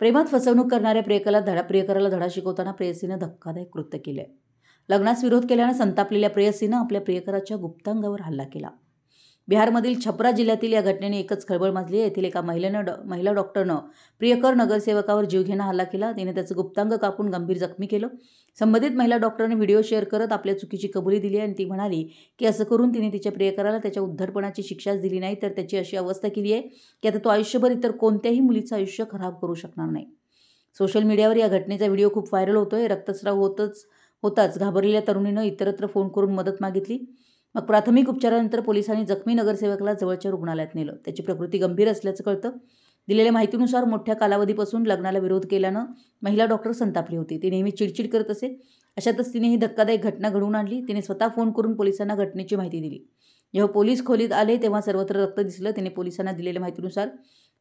प्रेमात फसवणूक करणाऱ्या प्रियकला धडा प्रियकराला धडा शिकवताना प्रेयसीनं धक्कादायक कृत्य केले लग्नास विरोध केल्यानं संतापलेल्या प्रेयसीनं आपल्या प्रियकराच्या गुप्तांगावर हल्ला केला बिहारमधील छपरा जिल्ह्यातील या घटनेने एकच खळबळ माजली आहे येथील एका महिलेनं महिला डॉक्टरनं प्रियकर नगरसेवकावर जीवघेणा हल्ला केला तिने त्याचं गुप्तांग कापून गंभीर जखमी केलं संबंधित महिला डॉक्टरने व्हिडिओ शेअर करत आपल्या चुकीची कबुली दिली आणि ती म्हणाली की असं करून तिने तिच्या प्रियकराला त्याच्या उद्धरपणाची शिक्षाच दिली नाही तर त्याची अशी अवस्था केली आहे की आता तो आयुष्यभर इतर कोणत्याही मुलीचं आयुष्य खराब करू शकणार नाही सोशल मीडियावर या घटनेचा व्हिडिओ खूप व्हायरल होतोय रक्तस्राव होतच होताच घाबरलेल्या तरुणीनं इतरत्र फोन करून मदत मागितली मग प्राथमिक उपचारानंतर पोलिसांनी जखमी नगरसेवकाला जवळच्या रुग्णालयात नेलं त्याची प्रकृती गंभीर असल्याचं कळतं दिलेल्या माहितीनुसार मोठ्या कालावधीपासून लग्नाला विरोध केल्यानं महिला डॉक्टर संतापली होती ती नेहमी चिडचिड करत असे अशातच तिने ही धक्कादायक घटना घडवून आणली तिने स्वतः फोन करून पोलिसांना घटनेची माहिती दिली जेव्हा पोलीस खोलीत आले तेव्हा सर्वत्र रक्त दिसलं तिने पोलिसांना दिलेल्या माहितीनुसार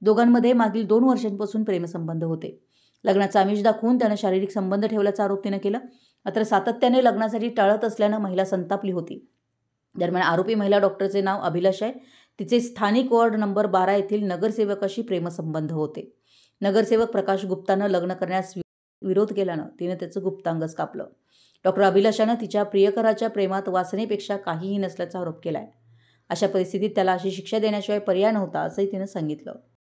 दोघांमध्ये मागील दोन वर्षांपासून प्रेमसंबंध होते लग्नाचा आमिष दाखवून त्यानं शारीरिक संबंध ठेवल्याचा आरोप तिनं केला मात्र सातत्याने लग्नासाठी टाळत असल्यानं महिला संतापली होती दरम्यान आरोपी महिला डॉक्टरचे नाव अभिलाष आहे तिचे स्थानिक वॉर्ड नंबर बारा येथील नगरसेवकाशी प्रेमसंबंध होते नगरसेवक प्रकाश गुप्तानं लग्न करण्यास विरोध केल्यानं तिने त्याचं गुप्तांगच कापलं डॉक्टर अभिलाषानं तिच्या प्रियकराच्या प्रेमात वासनेपेक्षा काहीही नसल्याचा आरोप केला आहे अशा परिस्थितीत त्याला अशी शिक्षा देण्याशिवाय पर्याय नव्हता असंही तिनं सांगितलं